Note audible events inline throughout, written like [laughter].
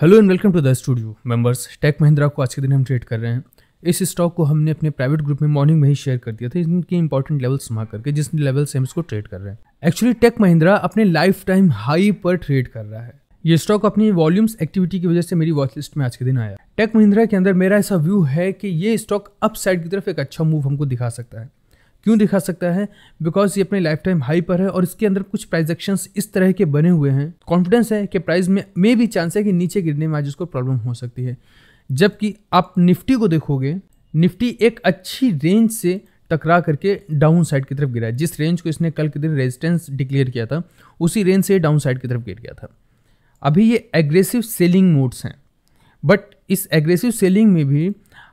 Hello and welcome to the studio members Tech Mahindra को आज के दिन हम ट्रेड कर रहे हैं इस स्टॉक को हमने अपने प्राइवेट ग्रुप में मॉर्निंग में ही शेयर कर दिया था इनके इंपॉर्टेंट लेवल्स समा करके जिस लेवल से हम इसको ट्रेड कर रहे हैं एक्चुअली टेक महिंद्रा अपने लाइफ टाइम हाई पर ट्रेड कर रहा है ये स्टॉक अपनी वॉल्यूम्स एक्टिविटी की वजह से मेरी वॉच लिस्ट में आज के दिन आया टेक महिंद्रा के अंदर मेरा ऐसा व्यू है कि ये स्टॉक अप साइड की तरफ एक अच्छा मूव हमको दिखा सकता है क्यों दिखा सकता है बिकॉज ये अपने लाइफ टाइम हाई पर है और इसके अंदर कुछ प्राइस इस तरह के बने हुए हैं कॉन्फिडेंस है कि प्राइस में मे भी चांस है कि नीचे गिरने में आज उसको प्रॉब्लम हो सकती है जबकि आप निफ्टी को देखोगे निफ्टी एक अच्छी रेंज से टकरा करके डाउन साइड की तरफ गिरा है जिस रेंज को इसने कल के दिन रेजिस्टेंस डिक्लेयर किया था उसी रेंज से डाउन साइड की तरफ गिर गया था अभी ये एग्रेसिव सेलिंग मोड्स हैं बट इस एग्रेसिव सेलिंग में भी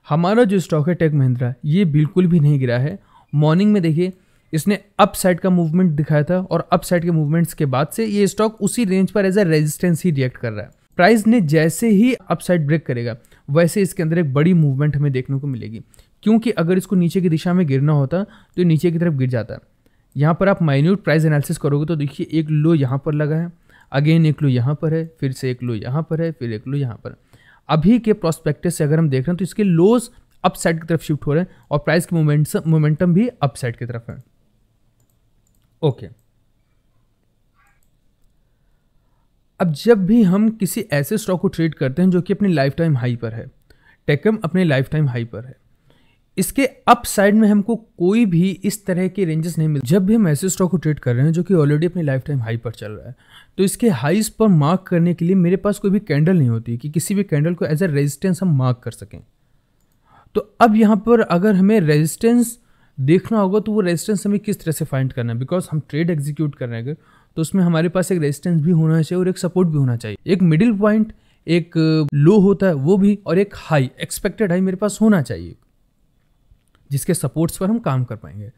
हमारा जो स्टॉक है टेक महिंद्रा ये बिल्कुल भी नहीं गिरा है मॉर्निंग में देखिए इसने अप साइड का मूवमेंट दिखाया था और अप साइड के मूवमेंट्स के बाद से ये स्टॉक उसी रेंज पर एज अ रेजिस्टेंस ही रिएक्ट कर रहा है प्राइस ने जैसे ही अप साइड ब्रेक करेगा वैसे इसके अंदर एक बड़ी मूवमेंट हमें देखने को मिलेगी क्योंकि अगर इसको नीचे की दिशा में गिरना होता तो नीचे की तरफ गिर जाता यहाँ पर आप माइन्यूट प्राइस एनालिसिस करोगे तो देखिए एक लो यहाँ पर लगा है अगेन एक लो यहाँ पर है फिर से एक लो यहाँ पर है फिर एक लो यहाँ पर अभी के प्रोस्पेक्टिव से अगर हम देख रहे हैं तो इसके लोज़ अपसाइड की तरफ शिफ्ट हो रहे हैं और प्राइस की मोमेंटम मोमेंटम भी अपसाइड की तरफ है ओके अब जब भी हम किसी ऐसे स्टॉक को ट्रेड करते हैं जो कि अपने लाइफ टाइम हाई पर है टेकम अपने लाइफ टाइम हाई पर है इसके अप साइड में हमको कोई भी इस तरह के रेंजेस नहीं मिलते जब भी हम ऐसे स्टॉक को ट्रेड कर रहे हैं जो कि ऑलरेडी अपने लाइफ टाइम हाई पर चल रहा है तो इसके हाइस पर मार्क करने के लिए मेरे पास कोई भी कैंडल नहीं होती कि किसी भी कैंडल को एज अ रेजिस्टेंस हम मार्क कर सकें तो अब यहाँ पर अगर हमें रेजिस्टेंस देखना होगा तो वो रेजिस्टेंस हमें किस तरह से फाइंड करना है बिकॉज हम ट्रेड एग्जीक्यूट कर रहे हैं तो उसमें हमारे पास एक रेजिस्टेंस भी होना चाहिए और एक सपोर्ट भी होना चाहिए एक मिडिल पॉइंट एक लो uh, होता है वो भी और एक हाई एक्सपेक्टेड हाई मेरे पास होना चाहिए जिसके सपोर्ट्स पर हम काम कर पाएंगे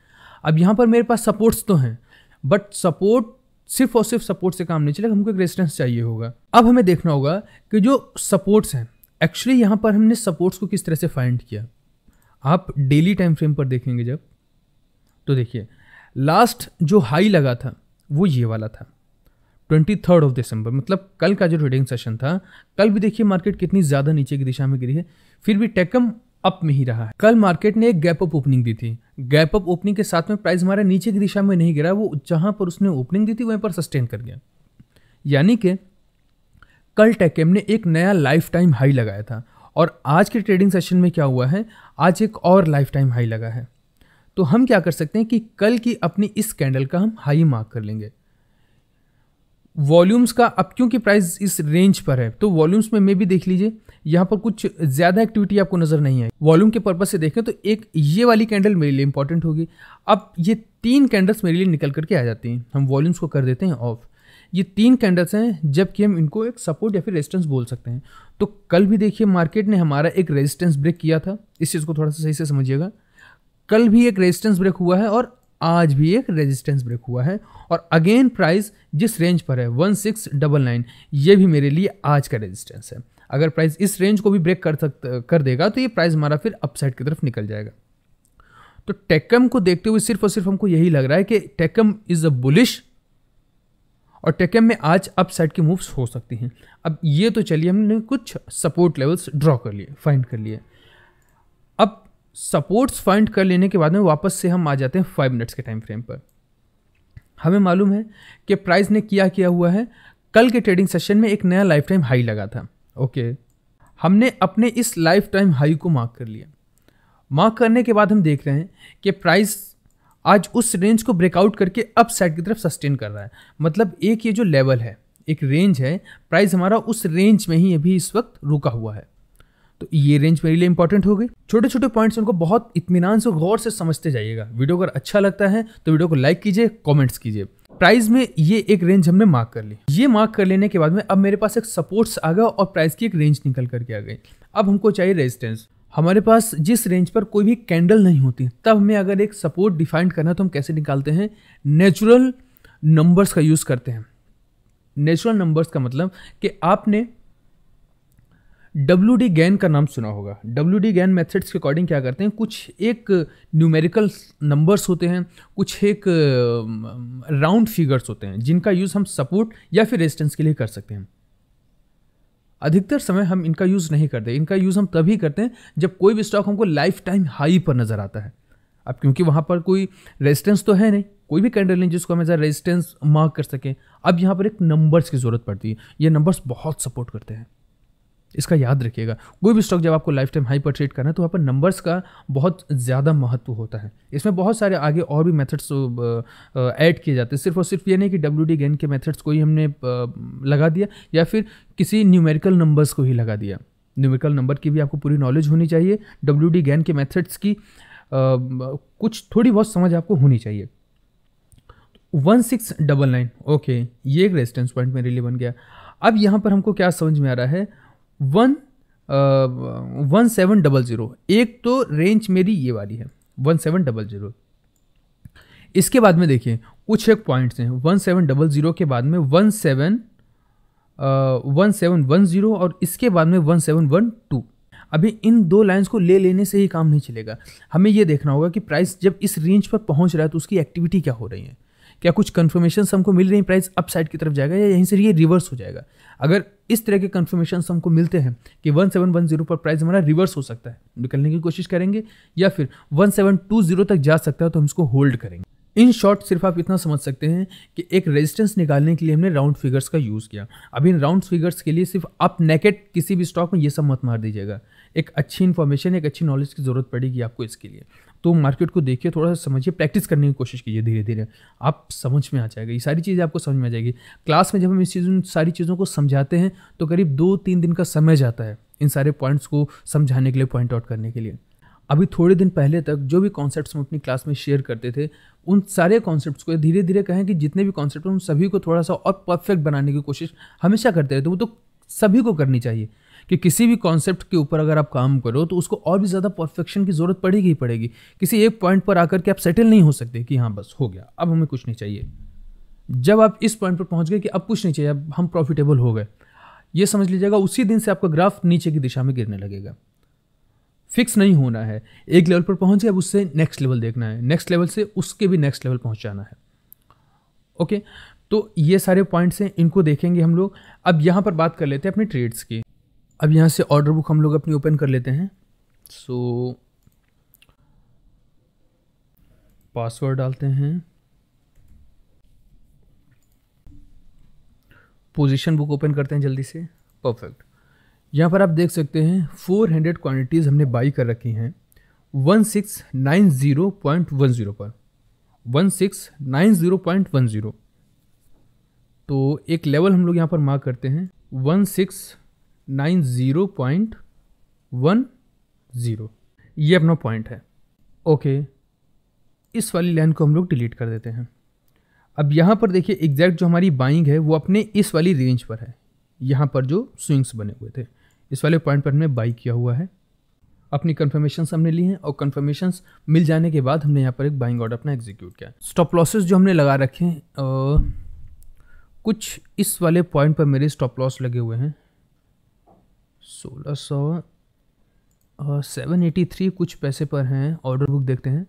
अब यहाँ पर मेरे पास सपोर्ट्स तो हैं बट सपोर्ट सिर्फ और सिर्फ सपोर्ट से काम नहीं चलेगा हमको एक रेजिस्टेंस चाहिए होगा अब हमें देखना होगा कि जो सपोर्ट्स हैं एक्चुअली यहाँ पर हमने सपोर्ट्स को किस तरह से फाइंड किया आप डेली टाइम फ्रेम पर देखेंगे जब तो देखिए लास्ट जो हाई लगा था वो ये वाला था ट्वेंटी थर्ड ऑफ दिसंबर मतलब कल का जो ट्रेडिंग सेशन था कल भी देखिए मार्केट कितनी ज़्यादा नीचे की दिशा में गिरी है फिर भी टेकम अप में ही रहा है कल मार्केट ने एक गैप अप ओपनिंग दी थी गैप अप ओपनिंग के साथ में प्राइस हमारा नीचे की दिशा में नहीं गिरा वो जहाँ पर उसने ओपनिंग दी थी वहीं पर सस्टेन कर गया यानी कि कल टेकेम ने एक नया लाइफ टाइम हाई लगाया था और आज के ट्रेडिंग सेशन में क्या हुआ है आज एक और लाइफ टाइम हाई लगा है तो हम क्या कर सकते हैं कि कल की अपनी इस कैंडल का हम हाई मार्क कर लेंगे वॉल्यूम्स का अब क्योंकि प्राइस इस रेंज पर है तो वॉल्यूम्स में मे भी देख लीजिए यहाँ पर कुछ ज़्यादा एक्टिविटी आपको नज़र नहीं आई वॉल्यूम के पर्पज़ से देखें तो एक ये वाली कैंडल मेरे लिए इंपॉर्टेंट होगी अब ये तीन कैंडल्स मेरे लिए निकल करके आ जाती हैं हम वॉल्यूम्स को कर देते हैं ऑफ ये तीन कैंडल्स हैं जबकि हम इनको एक सपोर्ट या फिर रेजिस्टेंस बोल सकते हैं तो कल भी देखिए मार्केट ने हमारा एक रेजिस्टेंस ब्रेक किया था इस चीज़ को थोड़ा सा सही से समझिएगा कल भी एक रेजिस्टेंस ब्रेक हुआ है और आज भी एक रेजिस्टेंस ब्रेक हुआ है और अगेन प्राइस जिस रेंज पर है वन सिक्स डबल नाइन ये भी मेरे लिए आज का रेजिस्टेंस है अगर प्राइस इस रेंज को भी ब्रेक कर सकता कर देगा तो ये प्राइस हमारा फिर अपसाइड की तरफ निकल जाएगा तो टेकम को देखते हुए सिर्फ और सिर्फ हमको यही लग रहा है कि टेकम इज़ अ बुलिश और टेकम में आज अप साइड की मूव्स हो सकती हैं अब ये तो चलिए हमने कुछ सपोर्ट लेवल्स ड्रॉ कर लिए फाइंड कर लिए अब सपोर्ट्स फाइंड कर लेने के बाद में वापस से हम आ जाते हैं फाइव मिनट्स के टाइम फ्रेम पर हमें मालूम है कि प्राइस ने क्या किया हुआ है कल के ट्रेडिंग सेशन में एक नया लाइफ टाइम हाई लगा था ओके हमने अपने इस लाइफ टाइम हाई को मार्क कर लिया मार्क करने के बाद हम देख रहे हैं कि प्राइस आज उस रेंज को ब्रेकआउट करके अप साइड की तरफ सस्टेन कर रहा है मतलब एक ये जो लेवल है एक रेंज है प्राइस हमारा उस रेंज में ही अभी इस वक्त रुका हुआ है तो ये रेंज मेरे लिए इंपॉर्टेंट हो गई छोटे छोटे पॉइंट्स उनको बहुत इतमान से गौर से समझते जाइएगा वीडियो अगर अच्छा लगता है तो वीडियो को लाइक कीजिए कॉमेंट्स कीजिए प्राइस में ये एक रेंज हमने मार्क कर ली ये मार्क कर लेने के बाद में अब मेरे पास एक सपोर्ट्स आ गया और प्राइस की एक रेंज निकल करके आ गई अब हमको चाहिए रेजिस्टेंस हमारे पास जिस रेंज पर कोई भी कैंडल नहीं होती तब हमें अगर एक सपोर्ट डिफाइंड करना तो हम कैसे निकालते हैं नेचुरल नंबर्स का यूज़ करते हैं नेचुरल नंबर्स का मतलब कि आपने डब्ल्यू डी गैन का नाम सुना होगा डब्ल्यू डी गैन मैथड्स के अकॉर्डिंग क्या करते हैं कुछ एक न्यूमेरिकल नंबर्स होते हैं कुछ एक राउंड um, फिगर्स होते हैं जिनका यूज़ हम सपोर्ट या फिर रेजिस्टेंस के लिए कर सकते हैं अधिकतर समय हम इनका यूज़ नहीं करते इनका यूज़ हम तभी करते हैं जब कोई भी स्टॉक हमको लाइफ टाइम हाई पर नज़र आता है अब क्योंकि वहाँ पर कोई रेजिस्टेंस तो है नहीं कोई भी कैंडल नहीं जिसको हम एज रेजिस्टेंस मार्क कर सकें अब यहाँ पर एक नंबर्स की ज़रूरत पड़ती है ये नंबर्स बहुत सपोर्ट करते हैं इसका याद रखिएगा कोई भी स्टॉक जब आपको लाइफ टाइम हाई पर ट्रेड करना है तो वहाँ पर नंबर्स का बहुत ज़्यादा महत्व होता है इसमें बहुत सारे आगे और भी मेथड्स ऐड किए जाते हैं सिर्फ और सिर्फ ये नहीं कि डब्ल्यू डी गेन के मेथड्स को ही हमने लगा दिया या फिर किसी न्यूमेरिकल नंबर्स को ही लगा दिया न्यूमेरिकल नंबर की भी आपको पूरी नॉलेज होनी चाहिए डब्ल्यू डी गेन के मेथड्स की कुछ थोड़ी बहुत समझ आपको होनी चाहिए one six double nine okay ये एक रेजिस्टेंस पॉइंट मेरे लिए बन गया अब यहाँ पर हमको क्या समझ में आ रहा है one one seven double zero एक तो रेंज मेरी ये वाली है वन सेवन डबल ज़ीरो इसके बाद में देखिए कुछ एक पॉइंट्स हैं वन सेवन डबल ज़ीरो के बाद में one seven one seven one zero और इसके बाद में वन सेवन वन टू अभी इन दो लाइंस को ले लेने से ही काम नहीं चलेगा हमें यह देखना होगा कि प्राइस जब इस रेंज पर पहुंच रहा है तो उसकी एक्टिविटी क्या हो रही है क्या कुछ कन्फर्मेशन हमको मिल रही प्राइस अपसाइड की तरफ जाएगा या यहीं से ये रिवर्स हो जाएगा अगर इस तरह के कन्फर्मेशन हमको मिलते हैं कि 1710 पर प्राइस हमारा रिवर्स हो सकता है निकलने की कोशिश करेंगे या फिर 1720 तक जा सकता है तो हम इसको होल्ड करेंगे इन शॉर्ट सिर्फ आप इतना समझ सकते हैं कि एक रेजिस्टेंस निकालने के लिए हमने राउंड फिगर्स का यूज़ किया अब इन राउंड फिगर्स के लिए सिर्फ आप नेकेट किसी भी स्टॉक में ये सब मत मार दीजिएगा एक अच्छी इन्फॉर्मेशन एक अच्छी नॉलेज की ज़रूरत पड़ेगी आपको इसके लिए तो मार्केट को देखिए थोड़ा सा समझिए प्रैक्टिस करने की कोशिश कीजिए धीरे धीरे आप समझ में आ जाएगा ये सारी चीज़ें आपको समझ में आ जाएगी क्लास में जब हम इस उन सारी चीज़ों को समझाते हैं तो करीब दो तीन दिन का समय जाता है इन सारे पॉइंट्स को समझाने के लिए पॉइंट आउट करने के लिए अभी थोड़े दिन पहले तक जो भी कॉन्सेप्ट्स हम अपनी क्लास में शेयर करते थे उन सारे कॉन्सेप्ट्स को धीरे धीरे कहें कि जितने भी कॉन्सेप्ट उन सभी को थोड़ा सा और परफेक्ट बनाने की कोशिश हमेशा करते रहते वो तो सभी को करनी चाहिए कि किसी भी कॉन्सेप्ट के ऊपर अगर आप काम करो तो उसको और भी ज़्यादा परफेक्शन की ज़रूरत पड़ेगी ही पड़ेगी किसी एक पॉइंट पर आकर के आप सेटल नहीं हो सकते कि हाँ बस हो गया अब हमें कुछ नहीं चाहिए जब आप इस पॉइंट पर पहुँच गए कि अब कुछ नहीं चाहिए अब हम प्रॉफिटेबल हो गए ये समझ लीजिएगा उसी दिन से आपका ग्राफ नीचे की दिशा में गिरने लगेगा फिक्स नहीं होना है एक लेवल पर पहुंच गए अब उससे नेक्स्ट लेवल देखना है नेक्स्ट लेवल से उसके भी नेक्स्ट लेवल जाना है ओके तो ये सारे पॉइंट्स हैं इनको देखेंगे हम लोग अब यहाँ पर बात कर लेते हैं अपने ट्रेड्स की अब यहाँ से ऑर्डर बुक हम लोग अपनी ओपन कर लेते हैं सो so, पासवर्ड डालते हैं पोजीशन बुक ओपन करते हैं जल्दी से परफेक्ट यहाँ पर आप देख सकते हैं 400 क्वांटिटीज़ हमने बाई कर रखी हैं 1690.10 पर 1690.10 तो एक लेवल हम लोग यहाँ पर मार्क करते हैं six nine zero point one zero ये अपना पॉइंट है ओके इस वाली लाइन को हम लोग डिलीट कर देते हैं अब यहाँ पर देखिए एग्जैक्ट जो हमारी बाइंग है वो अपने इस वाली रेंज पर है यहाँ पर जो स्विंग्स बने हुए थे इस वाले पॉइंट पर हमने बाई किया हुआ है अपनी कन्फर्मेशन हमने ली हैं और कन्फर्मेशन मिल जाने के बाद हमने यहाँ पर एक बाइंग ऑर्डर अपना एग्जीक्यूट किया स्टॉप लॉसेज जो हमने लगा रखे हैं कुछ इस वाले पॉइंट पर मेरे स्टॉप लॉस लगे हुए हैं सोलह सौ सेवन एटी थ्री कुछ पैसे पर हैं ऑर्डर बुक देखते हैं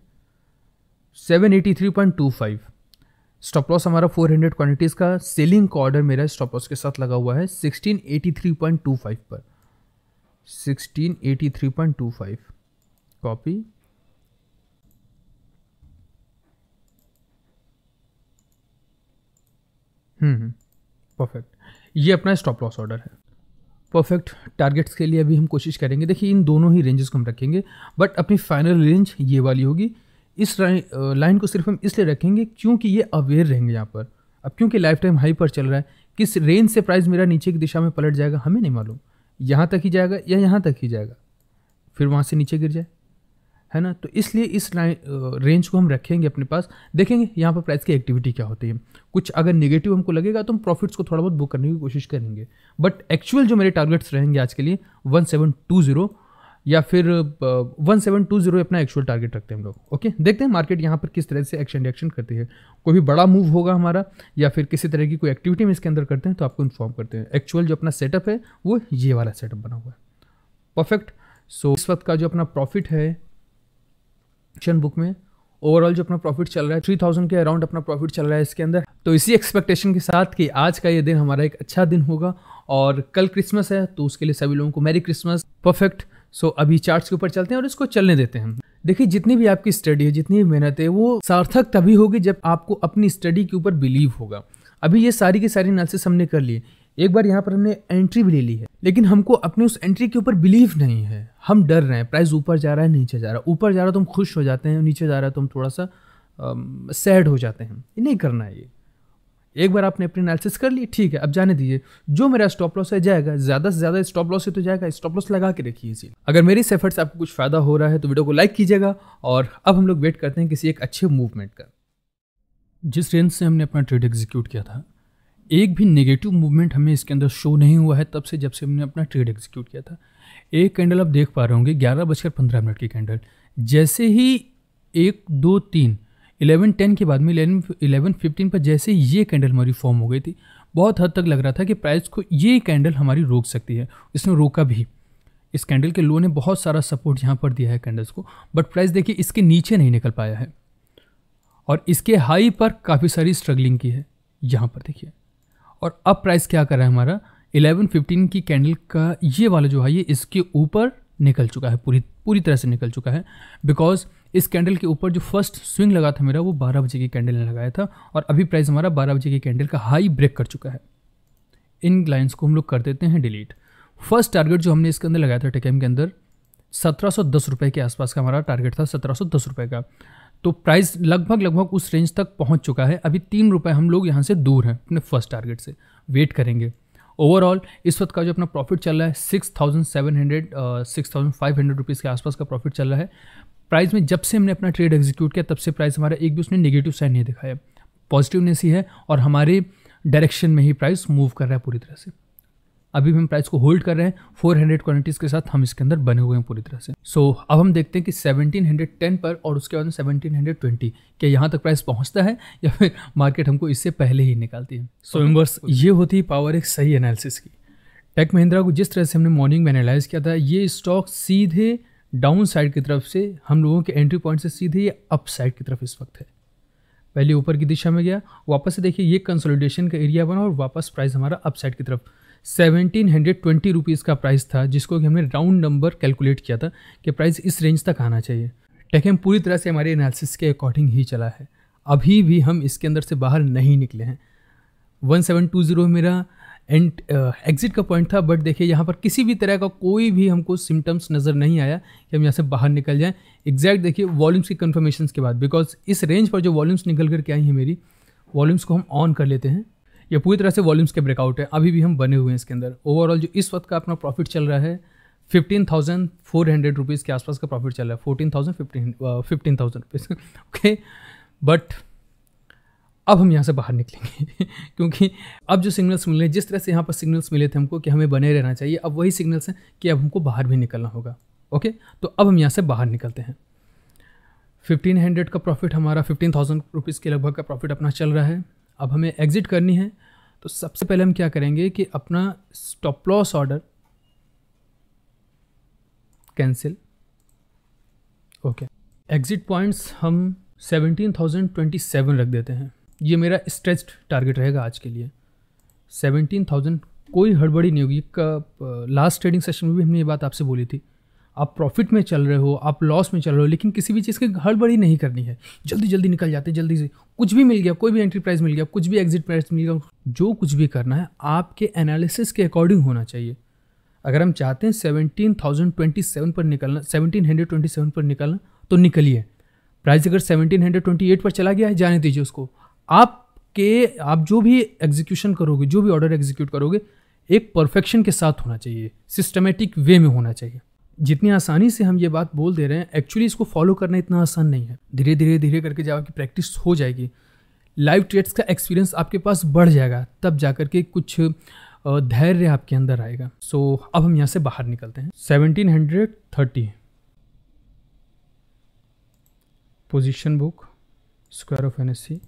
seven eighty three point two five stop loss हमारा फोर हंड्रेड क्वान्टिटीज़ का सेलिंग का ऑर्डर मेरा स्टॉप लॉस के साथ लगा हुआ है sixteen eighty three point two five पर sixteen eighty three point two five copy perfect ये अपना स्टॉप लॉस ऑर्डर है परफेक्ट टारगेट्स के लिए अभी हम कोशिश करेंगे देखिए इन दोनों ही रेंजेस को हम रखेंगे बट अपनी फाइनल रेंज ये वाली होगी इस लाइन को सिर्फ हम इसलिए रखेंगे क्योंकि ये अवेयर रहेंगे यहाँ पर अब क्योंकि लाइफ टाइम हाई पर चल रहा है किस रेंज से प्राइस मेरा नीचे की दिशा में पलट जाएगा हमें नहीं मालूम यहाँ तक ही जाएगा या यहाँ तक ही जाएगा फिर वहाँ से नीचे गिर जाए है ना तो इसलिए इस रेंज को हम रखेंगे अपने पास देखेंगे यहाँ पर प्राइस की एक्टिविटी क्या होती है कुछ अगर निगेटिव हमको लगेगा तो हम प्रॉफिट्स को थोड़ा बहुत बुक करने की कोशिश करेंगे बट एक्चुअल जो मेरे टारगेट्स रहेंगे आज के लिए वन सेवन टू ज़ीरो या फिर वन सेवन टू जीरो अपना एक्चुअल टारगेट रखते हैं हम लोग ओके देखते हैं मार्केट यहाँ पर किस तरह से एक्शन रिएक्शन करती है कोई भी बड़ा मूव होगा हमारा या फिर किसी तरह की कोई एक्टिविटी हम इसके अंदर करते हैं तो आपको इन्फॉर्म करते हैं एक्चुअल जो अपना सेटअप है वो ये वाला सेटअप बना हुआ है परफेक्ट सो so, इस वक्त का जो अपना प्रॉफिट है एक्शन बुक में ओवरऑल जो अपना प्रॉफिट चल रहा है थ्री थाउजेंड के अराउंड अपना प्रॉफिट चल रहा है इसके अंदर तो इसी एक्सपेक्टेशन के साथ कि आज का ये दिन हमारा एक अच्छा दिन होगा और कल क्रिसमस है तो उसके लिए सभी लोगों को मैरी क्रिसमस परफेक्ट सो अभी चार्ट्स के ऊपर चलते हैं और इसको चलने देते हैं देखिए जितनी भी आपकी स्टडी है जितनी भी मेहनत है वो सार्थक तभी होगी जब आपको अपनी स्टडी के ऊपर बिलीव होगा अभी ये सारी की सारी एनालिसिस हमने कर लिए एक बार यहाँ पर हमने एंट्री भी ले ली है लेकिन हमको अपने उस एंट्री के ऊपर बिलीव नहीं है हम डर रहे हैं प्राइस ऊपर जा रहा है नीचे जा रहा है ऊपर जा रहा है तो हम खुश हो जाते हैं नीचे जा रहा है तो हम थोड़ा सा सैड हो जाते हैं ये नहीं करना है ये एक बार आपने अपनी एनालिसिस कर ली ठीक है अब जाने दीजिए जो मेरा स्टॉप लॉस है जाएगा ज़्यादा से ज़्यादा स्टॉप लॉस है तो जाएगा स्टॉप लॉस लगा के रखिए इसी अगर मेरी इस एफर्ट से आपको कुछ फ़ायदा हो रहा है तो वीडियो को लाइक कीजिएगा और अब हम लोग वेट करते हैं किसी एक अच्छे मूवमेंट का जिस रेंज से हमने अपना ट्रेड एग्जीक्यूट किया था एक भी नेगेटिव मूवमेंट हमें इसके अंदर शो नहीं हुआ है तब से जब से हमने अपना ट्रेड एग्जीक्यूट किया था एक कैंडल आप देख पा रहे होंगे ग्यारह बजकर पंद्रह मिनट की कैंडल जैसे ही एक दो तीन इलेवन टेन के बाद में इलेवन इलेवन फिफ्टीन पर जैसे ही ये कैंडल हमारी फॉर्म हो गई थी बहुत हद तक लग रहा था कि प्राइस को ये कैंडल हमारी रोक सकती है इसने रोका भी इस कैंडल के लो ने बहुत सारा सपोर्ट यहाँ पर दिया है कैंडल्स को बट प्राइस देखिए इसके नीचे नहीं निकल पाया है और इसके हाई पर काफ़ी सारी स्ट्रगलिंग की है यहाँ पर देखिए और अब प्राइस क्या कर रहा है हमारा एलेवन फिफ्टीन की कैंडल का ये वाला जो है ये इसके ऊपर निकल चुका है पूरी पूरी तरह से निकल चुका है बिकॉज इस कैंडल के ऊपर जो फर्स्ट स्विंग लगा था मेरा वो बारह बजे की कैंडल ने लगाया था और अभी प्राइस हमारा बारह बजे की कैंडल का हाई ब्रेक कर चुका है इन लाइन्स को हम लोग कर देते हैं डिलीट फर्स्ट टारगेट जो हमने इसके अंदर लगाया था टेकेम के अंदर सत्रह सौ दस रुपये के आसपास का हमारा टारगेट था सत्रह सौ दस रुपये का तो प्राइस लगभग लगभग उस रेंज तक पहुंच चुका है अभी तीन रुपये हम लोग यहाँ से दूर हैं अपने फर्स्ट टारगेट से वेट करेंगे ओवरऑल इस वक्त का जो अपना प्रॉफिट चल रहा है six thousand seven hundred six thousand five hundred rupees के आसपास का प्रॉफिट चल रहा है प्राइस में जब से हमने अपना ट्रेड एग्जीक्यूट किया तब से प्राइस हमारा एक भी उसने नेगेटिव साइन नहीं दिखाया पॉजिटिवनेस ही है और हमारे डायरेक्शन में ही प्राइस मूव कर रहा है पूरी तरह से अभी भी हम प्राइस को होल्ड कर रहे हैं 400 क्वानिटीज़ के साथ हम इसके अंदर बने हुए हैं पूरी तरह से सो so, अब हम देखते हैं कि 1710 पर और उसके बाद सेवनटीन हंड्रेड ट्वेंटी क्या यहाँ तक प्राइस पहुँचता है या फिर मार्केट हमको इससे पहले ही निकालती है सो so, इनवर्स ये होती है पावर एक सही एनालिसिस की टेक महिंद्रा को जिस तरह से हमने मॉर्निंग में एनालाइज किया था ये स्टॉक सीधे डाउन साइड की तरफ से हम लोगों के एंट्री पॉइंट से सीधे ये अप साइड की तरफ इस वक्त है पहले ऊपर की दिशा में गया वापस से देखिए ये कंसोलिडेशन का एरिया बना और वापस प्राइस हमारा अप साइड की तरफ सेवनटीन हंड्रेड ट्वेंटी रुपीज़ का प्राइस था जिसको कि हमने राउंड नंबर कैलकुलेट किया था कि प्राइस इस रेंज तक आना चाहिए टेकम पूरी तरह से हमारे एनालिसिस के अकॉर्डिंग ही चला है अभी भी हम इसके अंदर से बाहर नहीं निकले हैं वन सेवन टू ज़ीरो मेरा एंड एग्ज़िट का पॉइंट था बट देखिए यहाँ पर किसी भी तरह का कोई भी हमको सिम्टम्स नज़र नहीं आया कि हम यहाँ से बाहर निकल जाएं एग्जैक्ट देखिए वॉल्यूम्स की कन्फर्मेशन के बाद बिकॉज इस रेंज पर जो वॉल्यूम्स निकल करके आई हैं मेरी वॉल्यूम्स को हम ऑन कर लेते हैं ये पूरी तरह से वॉल्यूम्स के ब्रेकआउट है अभी भी हम बने हुए हैं इसके अंदर ओवरऑल जो इस वक्त का अपना प्रॉफिट चल रहा है fifteen thousand four hundred rupees के आसपास का प्रॉफिट चल रहा है fourteen thousand fifteen fifteen thousand rupees okay but अब हम यहाँ से बाहर निकलेंगे [laughs] क्योंकि अब जो सिग्नल्स मिले जिस तरह से यहाँ पर सिग्नल्स मिले थे हमको कि हमें बने रहना चाहिए अब वही सिग्नल्स हैं कि अब हमको बाहर भी निकलना होगा ओके तो अब हम यहाँ से बाहर निकलते हैं फिफ्टीन हंड्रेड का प्रॉफिट हमारा फिफ्टीन थाउजेंड रुपीज़ के लगभग का प्रॉफिट अपना चल रहा है अब हमें एग्ज़िट करनी है तो सबसे पहले हम क्या करेंगे कि अपना stop loss order cancel okay exit points हम 17,027 रख देते हैं ये मेरा स्ट्रेच्ड टारगेट रहेगा आज के लिए 17,000 कोई हड़बड़ी नहीं होगी लास्ट ट्रेडिंग सेशन में भी हमने ये बात आपसे बोली थी आप प्रॉफिट में चल रहे हो आप लॉस में चल रहे हो लेकिन किसी भी चीज़ की हड़बड़ी नहीं करनी है जल्दी जल्दी निकल जाते जल्दी से कुछ भी मिल गया कोई भी एंटरप्राइज मिल गया कुछ भी एग्जिट प्राइस मिल गया जो कुछ भी करना है आपके एनालिसिस के अकॉर्डिंग होना चाहिए अगर हम चाहते हैं सेवनटीन थाउजेंड ट्वेंटी सेवन पर निकलना सेवनटीन हंड्रेड ट्वेंटी सेवन पर निकलना तो निकलिए प्राइस अगर सेवनटीन हंड्रेड ट्वेंटी एट पर चला गया है जाने दीजिए उसको आपके आप जो भी एग्जीक्यूशन करोगे जो भी ऑर्डर एग्जीक्यूट करोगे एक परफेक्शन के साथ होना चाहिए सिस्टमेटिक वे में होना चाहिए जितनी आसानी से हम ये बात बोल दे रहे हैं एक्चुअली इसको फॉलो करना इतना आसान नहीं है धीरे धीरे धीरे करके जब आपकी प्रैक्टिस हो जाएगी लाइव ट्रेड्स का एक्सपीरियंस आपके पास बढ़ जाएगा तब जा कर के कुछ धैर्य आपके अंदर आएगा सो so, अब हम यहाँ से बाहर निकलते हैं seventeen hundred thirty position book square off N S C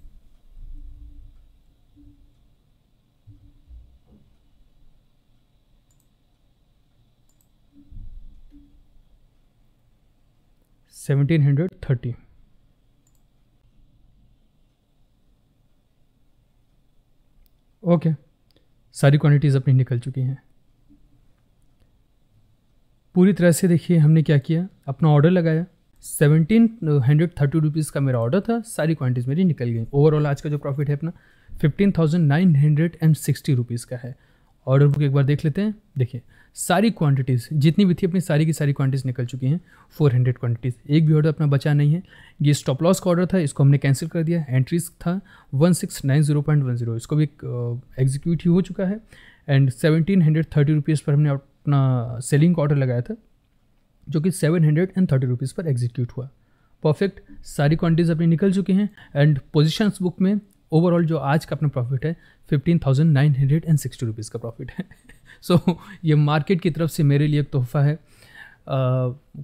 1730 okay सारी क्वांटिटीज़ अपनी निकल चुकी हैं पूरी तरह से देखिए हमने क्या किया अपना ऑर्डर लगाया सेवनटीन हंड्रेड थर्टी रुपीज़ का मेरा ऑर्डर था सारी क्वांटिटीज़ मेरी निकल गई ओवरऑल आज का जो प्रॉफिट है अपना fifteen thousand nine hundred and sixty rupees का है ऑर्डर बुक एक बार देख लेते हैं देखिए सारी क्वांटिटीज़ जितनी भी थी अपनी सारी की सारी क्वांटिटीज़ निकल चुकी हैं 400 क्वांटिटीज़ एक भी ऑर्डर अपना बचा नहीं है ये स्टॉप लॉस का ऑर्डर था इसको हमने कैंसिल कर दिया एंट्रीज था one one six nine zero point zero इसको भी एग्जीक्यूट uh, ही हो चुका है and seventeen hundred thirty rupees पर हमने अपना सेलिंग का ऑर्डर लगाया था जो कि seven hundred and thirty rupees पर एग्जीक्यूट हुआ परफेक्ट सारी क्वांटिटीज़ अपनी निकल चुकी हैं एंड पोजिशंस बुक में ओवरऑल जो आज का अपना प्रॉफिट है fifteen thousand nine hundred and sixty rupees का प्रॉफिट है सो so, [laughs] ये मार्केट की तरफ से मेरे लिए एक तोहफ़ा है आ,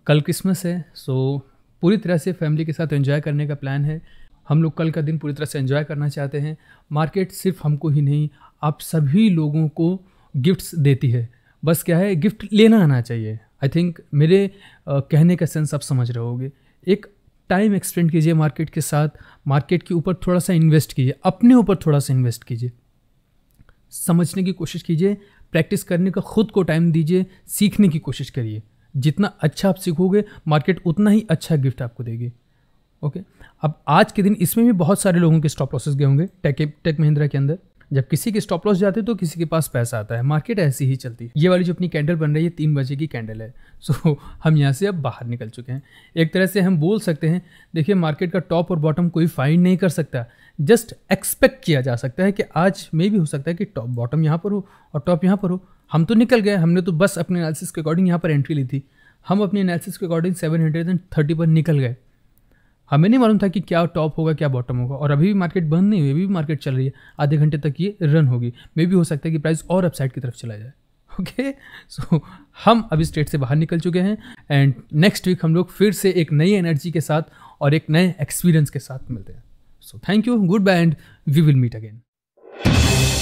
कल क्रिसमस है सो so पूरी तरह से फैमिली के साथ एंजॉय करने का प्लान है हम लोग कल का दिन पूरी तरह से एंजॉय करना चाहते हैं मार्केट सिर्फ हमको ही नहीं आप सभी लोगों को गिफ्ट्स देती है बस क्या है गिफ्ट लेना आना चाहिए आई थिंक मेरे uh, कहने का सेंस आप समझ रहे होगे एक टाइम एक्सपेंड कीजिए मार्केट के साथ मार्केट के ऊपर थोड़ा सा इन्वेस्ट कीजिए अपने ऊपर थोड़ा सा इन्वेस्ट कीजिए समझने की कोशिश कीजिए प्रैक्टिस करने का खुद को टाइम दीजिए सीखने की कोशिश करिए जितना अच्छा आप सीखोगे मार्केट उतना ही अच्छा गिफ्ट आपको देगी ओके अब आज के दिन इसमें भी बहुत सारे लोगों के स्टॉप लॉसेस गए होंगे टेक टेक महिंद्रा के अंदर जब किसी के स्टॉप लॉस जाते हैं तो किसी के पास पैसा आता है मार्केट ऐसी ही चलती है ये वाली जो अपनी कैंडल बन रही है तीन बजे की कैंडल है [laughs] सो so, हम यहाँ से अब बाहर निकल चुके हैं एक तरह से हम बोल सकते हैं देखिए मार्केट का टॉप और बॉटम कोई फाइंड नहीं कर सकता जस्ट एक्सपेक्ट किया जा सकता है कि आज मे भी हो सकता है कि टॉप बॉटम यहाँ पर हो और टॉप यहाँ पर हो हम तो निकल गए हमने तो बस अपने एनालिसिस के अकॉर्डिंग यहाँ पर एंट्री ली थी हम अपने एनालिसिस के according seven hundred and thirty पर निकल गए हमें नहीं मालूम था कि क्या टॉप होगा क्या बॉटम होगा और अभी भी मार्केट बंद नहीं हुई अभी भी मार्केट चल रही है आधे घंटे तक ये रन होगी मे भी हो सकता है कि प्राइस और अपसाइड की तरफ चला जाए ओके सो हम अभी स्टेट से बाहर निकल चुके हैं एंड नेक्स्ट वीक हम लोग फिर से एक नई एनर्जी के साथ और एक नए एक्सपीरियंस के साथ मिलते हैं So thank you, goodbye, and we will meet again.